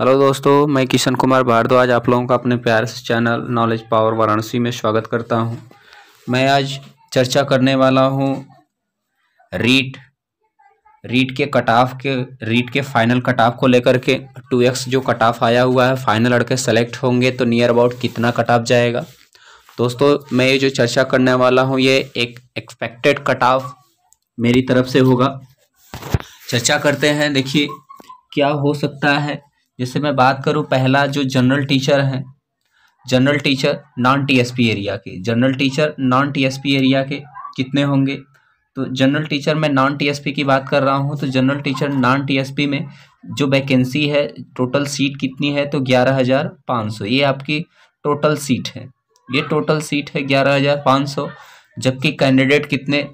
hello दोस्तों मैं किशन कुमार भारद्वाज आप लोगों का अपने प्यार से चैनल नॉलेज पावर वाराणसी में स्वागत करता हूं मैं आज चर्चा करने वाला हूं रीट रीट के कट ऑफ के रीट के फाइनल कट ऑफ को लेकर के टू एक्स जो कट ऑफ आया हुआ है फाइनल लड़के सेलेक्ट होंगे तो नियर अबाउट कितना कट ऑफ जाएगा दोस्तों मैं ये जो चर्चा करने वाला हूँ ये एक एक्सपेक्टेड कट ऑफ मेरी तरफ से होगा चर्चा करते हैं देखिए क्या हो सकता है जैसे मैं बात करूँ पहला जो जनरल टीचर हैं general teacher non TSP area के general teacher non TSP area के कितने होंगे तो जनरल टीचर मैं नॉन टीएसपी की बात कर रहा हूँ तो जनरल टीचर नॉन टीएसपी में जो वैकेंसी है टोटल सीट कितनी है तो ग्यारह हज़ार पाँच सौ ये आपकी टोटल सीट है ये टोटल सीट है ग्यारह हज़ार पाँच सौ जबकि कैंडिडेट कितने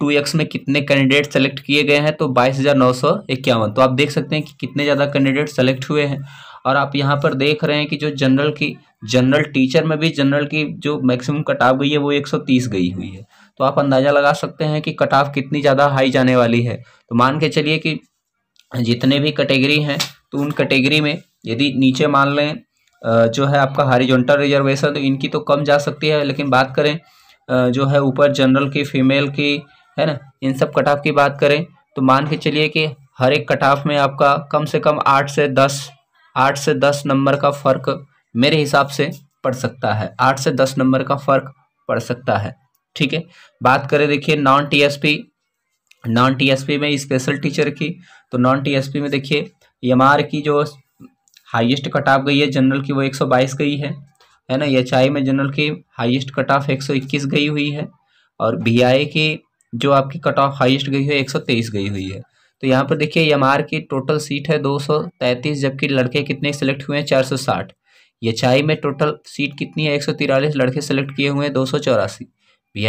टू एक्स में कितने कैंडिडेट सेलेक्ट किए गए हैं तो बाईस हज़ार नौ सौ इक्यावन तो आप देख सकते हैं कि कितने ज़्यादा कैंडिडेट सेलेक्ट हुए हैं और आप यहाँ पर देख रहे हैं कि जो जनरल की जनरल टीचर में भी जनरल की जो मैक्सिमम कट ऑफ गई है वो तीस गई हुई है तो आप अंदाज़ा लगा सकते हैं कि कट ऑफ कितनी ज़्यादा हाई जाने वाली है तो मान के चलिए कि जितने भी कैटेगरी हैं तो उन कैटेगरी में यदि नीचे मान लें जो है आपका हॉरिजॉन्टल रिजर्वेशन तो इनकी तो कम जा सकती है लेकिन बात करें जो है ऊपर जनरल की फीमेल की है ना इन सब कटाफ की बात करें तो मान के चलिए कि हर एक कटाफ में आपका कम से कम आठ से दस आठ से दस नंबर का फ़र्क मेरे हिसाब से पड़ सकता है आठ से दस नंबर का फ़र्क पड़ सकता है ठीक है बात करें देखिए नॉन टीएसपी नॉन टीएसपी में स्पेशल टीचर की तो नॉन टीएसपी में देखिए एमआर की जो हाईएस्ट कट ऑफ गई है जनरल की वो 122 गई है है ना एच आई में जनरल की हाईएस्ट कट ऑफ एक गई हुई है और बी आई की जो आपकी कट ऑफ हाइएस्ट गई हुई है 123 गई हुई है तो यहाँ पर देखिए एम आर की टोटल सीट है 233 जबकि लड़के कितने सेलेक्ट हुए हैं 460 एच आई में टोटल सीट कितनी है एक लड़के सेलेक्ट किए हुए हैं दो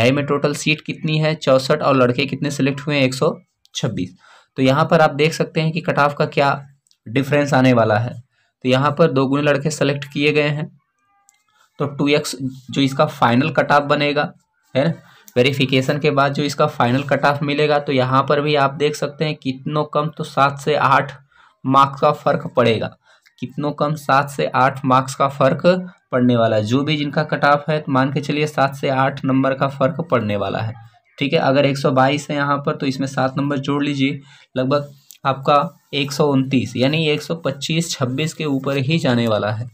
आई में टोटल सीट कितनी है चौंसठ और लड़के कितने सेलेक्ट हुए हैं छब्बीस तो यहाँ पर आप देख सकते हैं कि कट ऑफ का क्या डिफरेंस आने वाला है तो यहाँ पर दो गुने लड़के सेलेक्ट किए गए हैं तो टू एक्स जो इसका फाइनल कट ऑफ बनेगा है ना वेरिफिकेशन के बाद जो इसका फाइनल कट ऑफ मिलेगा तो यहाँ पर भी आप देख सकते हैं कितनों कम तो सात से आठ मार्क्स का फर्क पड़ेगा कितनों कम सात से आठ मार्क्स का फर्क पड़ने वाला है जो भी जिनका कट ऑफ है तो मान के चलिए सात से आठ नंबर का फर्क पड़ने वाला है ठीक है अगर एक सौ बाईस है यहाँ पर तो इसमें सात नंबर जोड़ लीजिए लगभग आपका एक सौ उनतीस यानी एक सौ पच्चीस छब्बीस के ऊपर ही जाने वाला है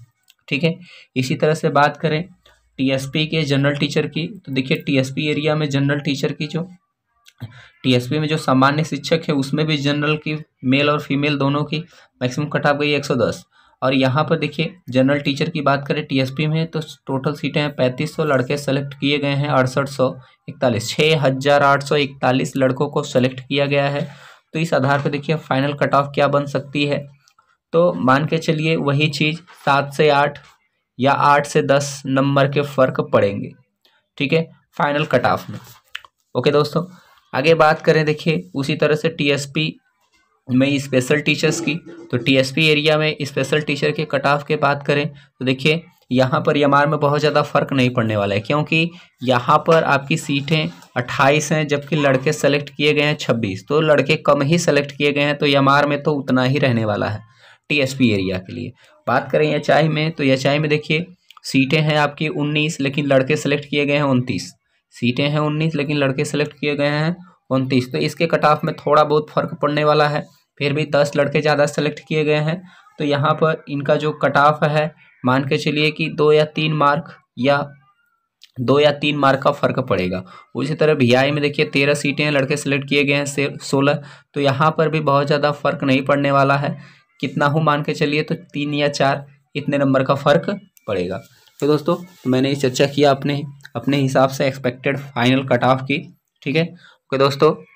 ठीक है इसी तरह से बात करें टीएसपी के जनरल टीचर की तो देखिए टीएसपी एरिया में जनरल टीचर की जो टीएसपी में जो सामान्य शिक्षक है उसमें भी जनरल की मेल और फीमेल दोनों की मैक्सिमम कट ऑफ गई दस और यहाँ पर देखिए जनरल टीचर की बात करें टीएसपी में तो टोटल सीटें हैं पैंतीस सौ लड़के सेलेक्ट किए गए हैं अड़सठ सौ इकतालीस छः हज़ार आठ सौ इकतालीस लड़कों को सेलेक्ट किया गया है तो इस आधार पर देखिए फाइनल कट ऑफ क्या बन सकती है तो मान के चलिए वही चीज़ सात से आठ या आठ से दस नंबर के फ़र्क पड़ेंगे ठीक है फाइनल कट ऑफ में ओके दोस्तों आगे बात करें देखिए उसी तरह से टीएसपी में स्पेशल टीचर्स की तो टीएसपी एरिया में स्पेशल टीचर के कट ऑफ के बात करें तो देखिए यहाँ पर यमार में बहुत ज़्यादा फ़र्क नहीं पड़ने वाला है क्योंकि यहाँ पर आपकी सीटें 28 हैं जबकि लड़के सेलेक्ट किए गए हैं 26 तो लड़के कम ही सेलेक्ट किए गए हैं तो यमार में तो उतना ही रहने वाला है टीएसपी एरिया के लिए बात करें एचआई में तो एचआई में देखिए सीटें हैं आपकी उन्नीस लेकिन लड़के सेलेक्ट किए गए हैं उनतीस सीटें हैं उन्नीस लेकिन लड़के सेलेक्ट किए गए हैं उनतीस तो इसके कट ऑफ में थोड़ा बहुत फर्क पड़ने वाला है फिर भी दस लड़के ज़्यादा सेलेक्ट किए गए हैं तो यहाँ पर इनका जो कट ऑफ है मान के चलिए कि दो या तीन मार्क या दो या तीन मार्क का फर्क पड़ेगा उसी तरह वी में देखिए तेरह सीटें लड़के सेलेक्ट किए गए हैं सोलह तो यहाँ पर भी बहुत ज़्यादा फर्क नहीं पड़ने वाला है कितना हो मान के चलिए तो तीन या चार इतने नंबर का फ़र्क पड़ेगा तो दोस्तों तो मैंने ये चर्चा किया अपने अपने हिसाब से एक्सपेक्टेड फाइनल कट ऑफ की ठीक है ओके दोस्तों